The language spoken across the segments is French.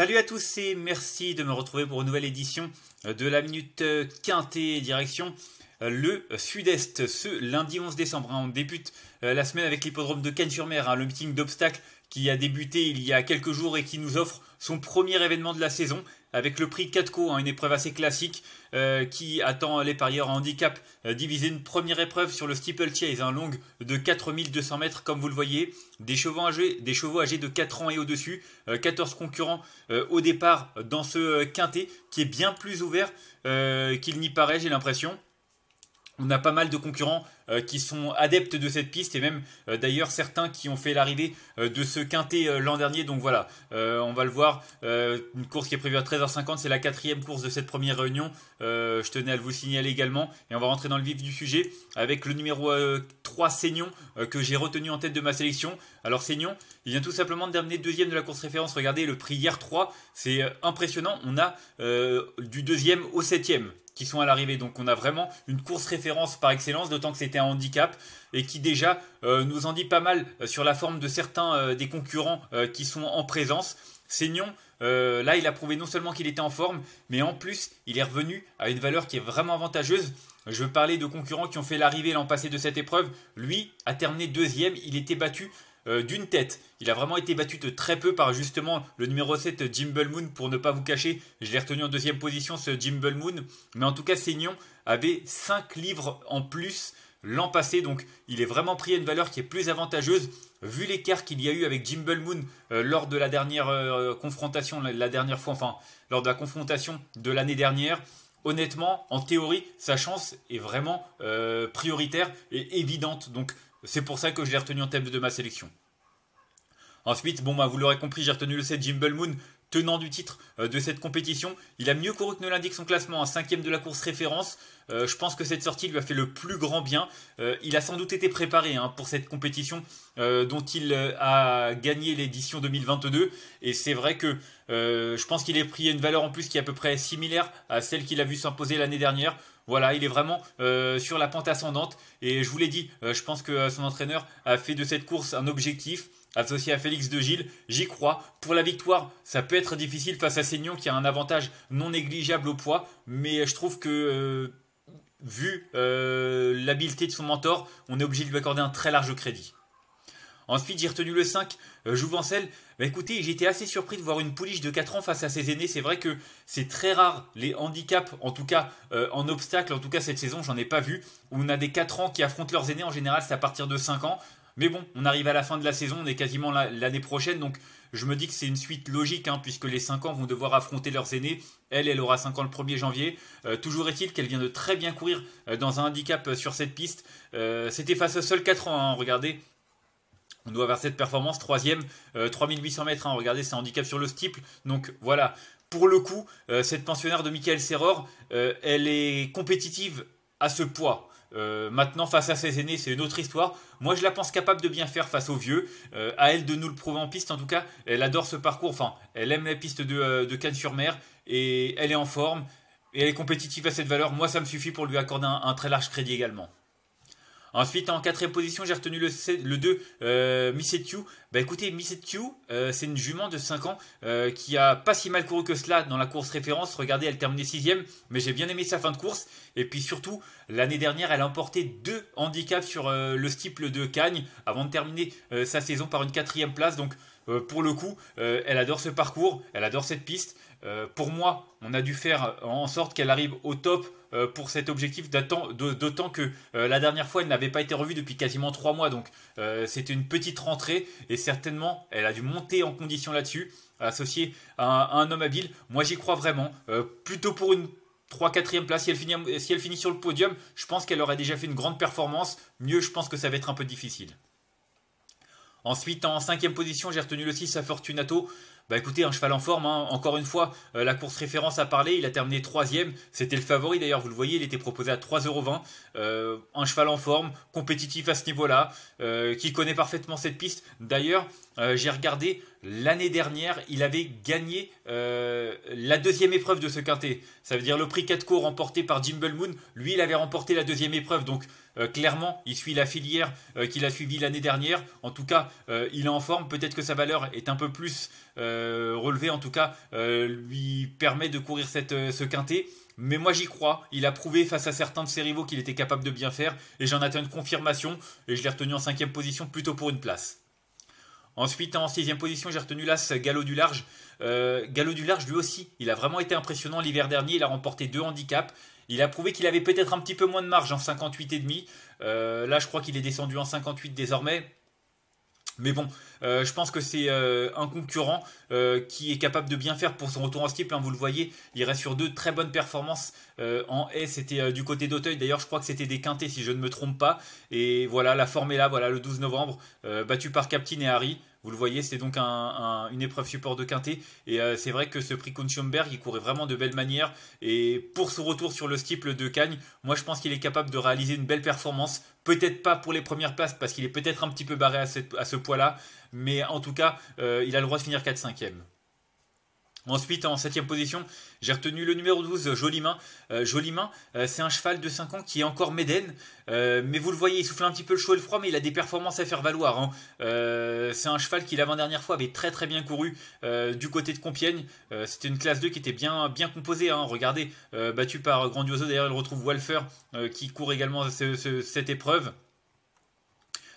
Salut à tous et merci de me retrouver pour une nouvelle édition euh, de la Minute euh, Quintée direction euh, le sud-est ce lundi 11 décembre. Hein, on débute la semaine avec l'hippodrome de Cannes-sur-Mer, hein, le meeting d'obstacles qui a débuté il y a quelques jours et qui nous offre son premier événement de la saison avec le prix 4 hein, une épreuve assez classique euh, qui attend les parieurs en handicap. Euh, diviser une première épreuve sur le steeplechase, un long de 4200 mètres comme vous le voyez. Des chevaux âgés, des chevaux âgés de 4 ans et au-dessus, 14 euh, concurrents euh, au départ dans ce quintet qui est bien plus ouvert qu'il n'y paraît, j'ai l'impression on a pas mal de concurrents euh, qui sont adeptes de cette piste et même euh, d'ailleurs certains qui ont fait l'arrivée euh, de ce quintet l'an dernier. Donc voilà, on va le voir. une course qui est prévue à 13h50, c'est la quatrième course de cette première réunion. je tenais à vous signaler également. Et on va rentrer dans le vif du sujet avec le numéro 3 Seignon que j'ai retenu en tête de ma sélection. Alors Seignon, il vient tout simplement de terminer deuxième de la course référence. Regardez le prix hier 3, c'est impressionnant. On a du deuxième au septième qui sont à l'arrivée. Donc on a vraiment une course référence par excellence, d'autant que c'était un handicap et qui déjà euh, nous en dit pas mal euh, sur la forme de certains euh, des concurrents qui sont en présence. Seignon, là il a prouvé non seulement qu'il était en forme, mais en plus il est revenu à une valeur qui est vraiment avantageuse. Je veux parler de concurrents qui ont fait l'arrivée l'an passé de cette épreuve. Lui a terminé deuxième, il était battu euh, d'une tête. Il a vraiment été battu de très peu par justement le numéro 7 Jimble Moon. Pour ne pas vous cacher, je l'ai retenu en deuxième position ce Jimble Moon. Mais en tout cas, Seignon avait 5 livres en plus l'an passé. Donc il est vraiment pris à une valeur qui est plus avantageuse. Vu l'écart qu'il y a eu avec Jimble Moon euh, lors de la dernière euh, confrontation, la, dernière fois, enfin, lors de la confrontation de l'année dernière, honnêtement, en théorie, sa chance est vraiment prioritaire et évidente. Donc c'est pour ça que je l'ai retenu en thème de ma sélection. Ensuite, bon bah vous l'aurez compris, j'ai retenu le 7 Jimble Moon, tenant du titre euh, de cette compétition. Il a mieux couru que ne l'indique son classement, un cinquième de la course référence. Euh, je pense que cette sortie lui a fait le plus grand bien. Euh, il a sans doute été préparé hein, pour cette compétition dont il a gagné l'édition 2022. Et c'est vrai que je pense qu'il est pris une valeur en plus qui est à peu près similaire à celle qu'il a vue s'imposer l'année dernière. Voilà, il est vraiment euh, sur la pente ascendante. Et je vous l'ai dit, euh, je pense que euh, son entraîneur a fait de cette course un objectif. Associé à Félix De Gilles, j'y crois. Pour la victoire, ça peut être difficile face à Seignon qui a un avantage non négligeable au poids, mais je trouve que vu l'habileté de son mentor, on est obligé de lui accorder un très large crédit. Ensuite, j'ai retenu le 5, euh, Jouvencel. Bah, écoutez, j'étais assez surpris de voir une pouliche de 4 ans face à ses aînés. C'est vrai que c'est très rare les handicaps, en tout cas euh, en obstacle, en tout cas cette saison, j'en ai pas vu. Où on a des 4 ans qui affrontent leurs aînés, en général c'est à partir de 5 ans. Mais bon, on arrive à la fin de la saison, on est quasiment l'année prochaine, donc je me dis que c'est une suite logique, hein, puisque les 5 ans vont devoir affronter leurs aînés. Elle, elle aura 5 ans le 1er janvier. Euh, toujours est-il qu'elle vient de très bien courir dans un handicap sur cette piste. C'était face à seul 4 ans, hein, regardez, on doit avoir cette performance, troisième, 3800 euh, mètres. Hein. regardez, c'est handicap sur le steeple. Donc voilà, pour le coup, euh, cette pensionnaire de Michael Serror, euh, elle est compétitive à ce poids. maintenant, face à ses aînés, c'est une autre histoire. Moi, je la pense capable de bien faire face aux vieux. à elle de nous le prouver en piste, en tout cas. Elle adore ce parcours. Enfin, elle aime la piste de, Cannes-sur-Mer. Et elle est en forme. Et elle est compétitive à cette valeur. Moi, ça me suffit pour lui accorder un très large crédit également. Ensuite, en quatrième position, j'ai retenu le, 2, euh, Bah écoutez, Missetiu, euh, c'est une jument de 5 ans euh, qui a pas si mal couru que cela dans la course référence. Regardez, elle terminait 6 mais j'ai bien aimé sa fin de course. Et puis surtout, l'année dernière, elle a emporté deux handicaps sur euh, le steeple de Cagnes avant de terminer sa saison par une quatrième place. Donc, euh, pour le coup, euh, elle adore ce parcours, elle adore cette piste. Euh, pour moi, on a dû faire en sorte qu'elle arrive au top pour cet objectif, d'autant que la dernière fois, elle n'avait pas été revue depuis quasiment trois mois. Donc, c'était une petite rentrée et certainement, elle a dû monter en condition là-dessus, associée à un, homme habile. Moi, j'y crois vraiment. plutôt pour une 3 4 place, si elle finit sur le podium, je pense qu'elle aurait déjà fait une grande performance. Mieux, je pense que ça va être un peu difficile. Ensuite, en cinquième position, j'ai retenu le 6 à Fortunato. Bah écoutez, un cheval en forme, hein. encore une fois, euh, la course référence a parlé, il a terminé troisième, c'était le favori d'ailleurs, vous le voyez, il était proposé à 3,20€, euh, un cheval en forme, compétitif à ce niveau-là, euh, qui connaît parfaitement cette piste. D'ailleurs, euh, j'ai regardé, l'année dernière, il avait gagné la deuxième épreuve de ce quintet, ça veut dire le prix 4 cours remporté par Jimble Moon, lui il avait remporté la deuxième épreuve, donc euh, clairement, il suit la filière euh, qu'il a suivie l'année dernière. En tout cas, euh, il est en forme. Peut-être que sa valeur est un peu plus relevée. En tout cas, lui permet de courir cette, ce quintet. Mais moi j'y crois, il a prouvé face à certains de ses rivaux qu'il était capable de bien faire, et j'en attends une confirmation, et je l'ai retenu en cinquième position plutôt pour une place. Ensuite, en sixième position, j'ai retenu l'As Galop du Large. Galop du Large, lui aussi, il a vraiment été impressionnant l'hiver dernier. Il a remporté deux handicaps. Il a prouvé qu'il avait peut-être un petit peu moins de marge en 58,5. Euh, là, je crois qu'il est descendu en 58 désormais. Mais bon, euh, je pense que c'est euh, un concurrent qui est capable de bien faire pour son retour en steeple. Hein, vous le voyez, il reste sur deux très bonnes performances en haie. C'était du côté d'Auteuil. D'ailleurs, je crois que c'était des quintés, si je ne me trompe pas. Et voilà, la forme est là. Voilà, le 12 novembre, battu par Captain et Harry. Vous le voyez, c'est donc une épreuve support de quintet. Et euh, c'est vrai que ce prix Kunschomberg, il courait vraiment de belles manières. Et pour ce retour sur le steeple de Cagnes, moi je pense qu'il est capable de réaliser une belle performance. Peut-être pas pour les premières places, parce qu'il est peut-être un petit peu barré à, ce poids-là. Mais en tout cas, euh, il a le droit de finir 4-5e. Ensuite, en septième position, j'ai retenu le numéro 12, Jolimain. main c'est un cheval de 5 ans qui est encore Méden. Euh, mais vous le voyez, il souffle un petit peu le chaud et le froid, mais il a des performances à faire valoir. Hein. Euh, c'est un cheval qui, l'avant-dernière fois, avait très très bien couru euh, du côté de Compiègne. C'était une classe 2 qui était bien, bien composée. Hein. Regardez, battu par Grandioso, d'ailleurs, il retrouve Wolfer qui court également cette épreuve.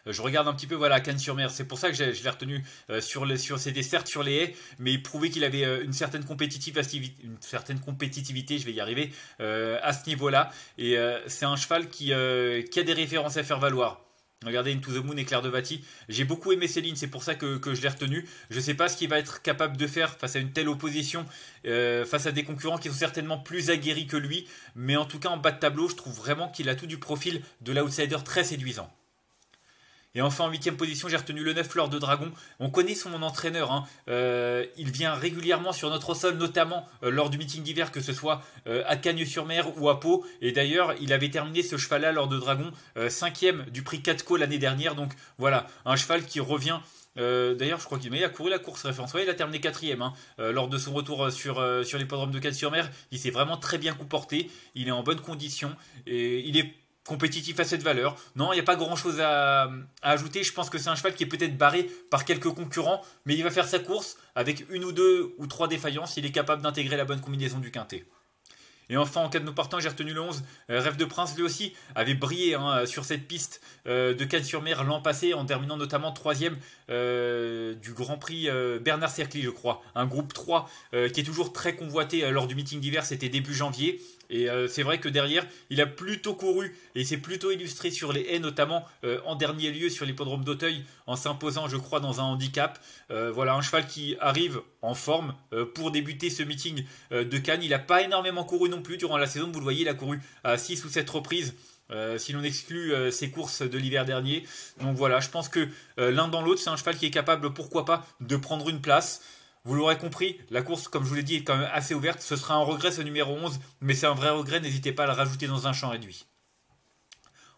Euh, je regarde un petit peu voilà Cannes-sur-Mer. C'est pour ça que je l'ai retenu euh, sur, les, sur ses desserts sur les haies, mais il prouvait qu'il avait euh, une certaine compétitivité, une certaine compétitivité, je vais y arriver, à ce niveau-là. Et c'est un cheval qui, a des références à faire valoir. Regardez Into the Moon et Claire de Vati. J'ai beaucoup aimé Céline, c'est pour ça que, je l'ai retenu. Je ne sais pas ce qu'il va être capable de faire face à une telle opposition, face à des concurrents qui sont certainement plus aguerris que lui. Mais en tout cas, en bas de tableau, je trouve vraiment qu'il a tout du profil de l'outsider très séduisant. Et enfin en huitième position, j'ai retenu le 9 Fleur de Dragon. On connaît son entraîneur. Hein. Euh, il vient régulièrement sur notre sol, notamment euh, lors du meeting d'hiver, que ce soit euh, à Cagnes-sur-Mer ou à Pau. Et d'ailleurs, il avait terminé ce cheval-là lors de Dragon, cinquième du prix 4 co l'année dernière. Donc voilà, un cheval qui revient. D'ailleurs, je crois qu'il a couru la course référence. il a terminé quatrième hein. lors de son retour sur, sur l'hippodrome de cagnes sur mer Il s'est vraiment très bien comporté. Il est en bonne condition et il est compétitif à cette valeur. Non, il n'y a pas grand-chose à, ajouter. Je pense que c'est un cheval qui est peut-être barré par quelques concurrents, mais il va faire sa course avec une ou deux ou trois défaillances. Il est capable d'intégrer la bonne combinaison du quintet. Et enfin, en cas de nos partants, j'ai retenu le 11. Euh, Rêve de Prince, lui aussi, avait brillé hein, sur cette piste euh, de Cannes-sur-Mer l'an passé, en terminant notamment troisième euh, du Grand Prix Bernard Cercli, je crois. Un groupe 3 qui est toujours très convoité lors du meeting d'hiver, c'était début janvier. Et euh, c'est vrai que derrière, il a plutôt couru et c'est plutôt illustré sur les haies, notamment euh, en dernier lieu sur l'hippodrome d'Auteuil, en s'imposant, je crois, dans un handicap. Euh, voilà, un cheval qui arrive en forme pour débuter ce meeting de Cannes. Il n'a pas énormément couru non plus durant la saison, vous le voyez, il a couru à 6 ou 7 reprises. si l'on exclut ses courses de l'hiver dernier. Donc voilà, je pense que l'un dans l'autre, c'est un cheval qui est capable, pourquoi pas, de prendre une place. Vous l'aurez compris, la course, comme je vous l'ai dit, est quand même assez ouverte. Ce sera un regret, ce numéro 11, mais c'est un vrai regret, n'hésitez pas à le rajouter dans un champ réduit.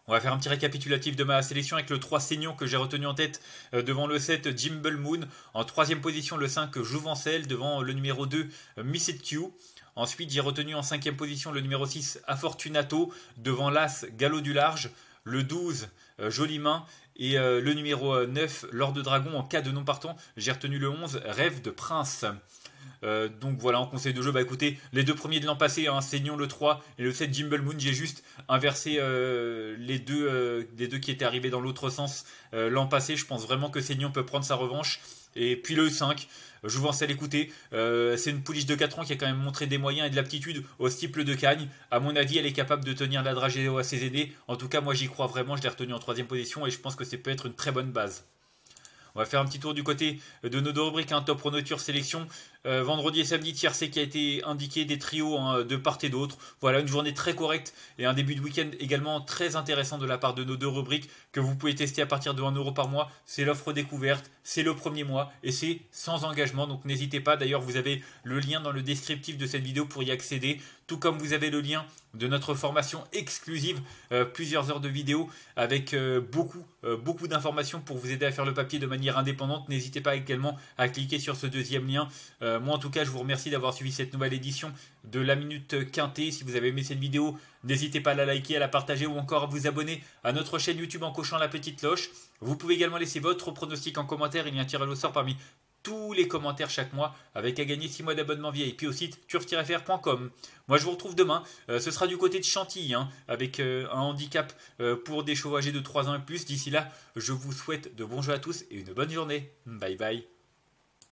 On va faire un petit récapitulatif de ma sélection avec le 3 Seignon que j'ai retenu en tête euh, devant le 7 Jimble Moon. En troisième position, le 5 Jouvencel devant le numéro 2 Miss Q. Ensuite, j'ai retenu en cinquième position le numéro 6 Afortunato devant l'As Gallo du Large le 12, euh, jolie main, et euh, le numéro 9, euh, Lord de dragon en cas de non partant. J'ai retenu le 11, rêve de prince. Euh, donc voilà, en conseil de jeu, bah écoutez, les deux premiers de l'an passé, hein, Seignon le 3 et le 7 Jimble Moon, j'ai juste inversé euh, les, deux, euh, deux qui étaient arrivés dans l'autre sens l'an passé. Je pense vraiment que Seignon peut prendre sa revanche. Et puis le 5, je vous en sais l'écouter. c'est une pouliche de 4 ans qui a quand même montré des moyens et de l'aptitude au style de cagne À mon avis, elle est capable de tenir la dragée à ses aînés En tout cas, moi j'y crois vraiment. Je l'ai retenue en troisième position et je pense que c'est peut être une très bonne base. On va faire un petit tour du côté de nos deux rubriques, un hein, top pronoture sélection. Euh, vendredi et samedi, Tiers-C qui a été indiqué, des trios hein, de part et d'autre. Voilà, une journée très correcte et un début de week-end également très intéressant de la part de nos deux rubriques que vous pouvez tester à partir de 1€ par mois. C'est l'offre découverte, c'est le premier mois et c'est sans engagement. Donc n'hésitez pas, d'ailleurs vous avez le lien dans le descriptif de cette vidéo pour y accéder, tout comme vous avez le lien de notre formation exclusive, euh, plusieurs heures de vidéo avec euh, beaucoup, beaucoup d'informations pour vous aider à faire le papier de manière indépendante. N'hésitez pas également à cliquer sur ce deuxième lien. Euh, moi en tout cas, je vous remercie d'avoir suivi cette nouvelle édition de la Minute Quintée. Si vous avez aimé cette vidéo, n'hésitez pas à la liker, à la partager ou encore à vous abonner à notre chaîne YouTube en cochant la petite cloche. Vous pouvez également laisser votre pronostic en commentaire. Il y a un tirage au sort parmi tous les commentaires chaque mois avec à gagner 6 mois d'abonnement puis au site turf-fr.com. Moi je vous retrouve demain, euh, ce sera du côté de Chantilly hein, avec euh, un handicap pour des chevaux de 3 ans et plus. D'ici là, je vous souhaite de bons jeux à tous et une bonne journée. Bye bye.